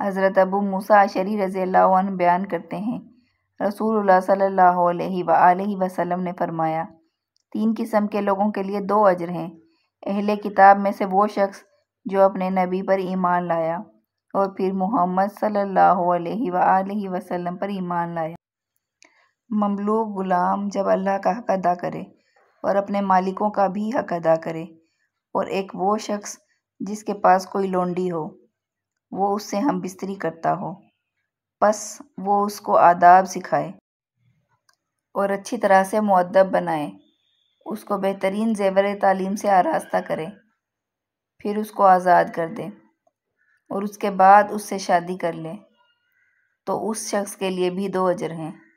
हज़रत अबू मूसा अशरी रज़ी अल्लाह बयान करते हैं रसूल सल्लल्लाहु अलैहि वसल्लम ने फरमाया तीन किस्म के लोगों के लिए दो अजर हैं अहले किताब में से वो शख्स जो अपने नबी पर ईमान लाया और फिर मोहम्मद सल्लल्लाहु अलैहि वसल्लम पर ईमान लाया ममलूक ग़ुलाम जब अल्लाह का हक अदा करे और अपने मालिकों का भी हक अदा करे और एक वो शख्स जिसके पास कोई लोंडी हो वो उससे हम बिस्तरी करता हो बस वो उसको आदाब सिखाए और अच्छी तरह से मुद्दब बनाए उसको बेहतरीन जेवर तालीम से आरास्ता करे फिर उसको आज़ाद कर दे और उसके बाद उससे शादी कर ले तो उस शख्स के लिए भी दो अजर हैं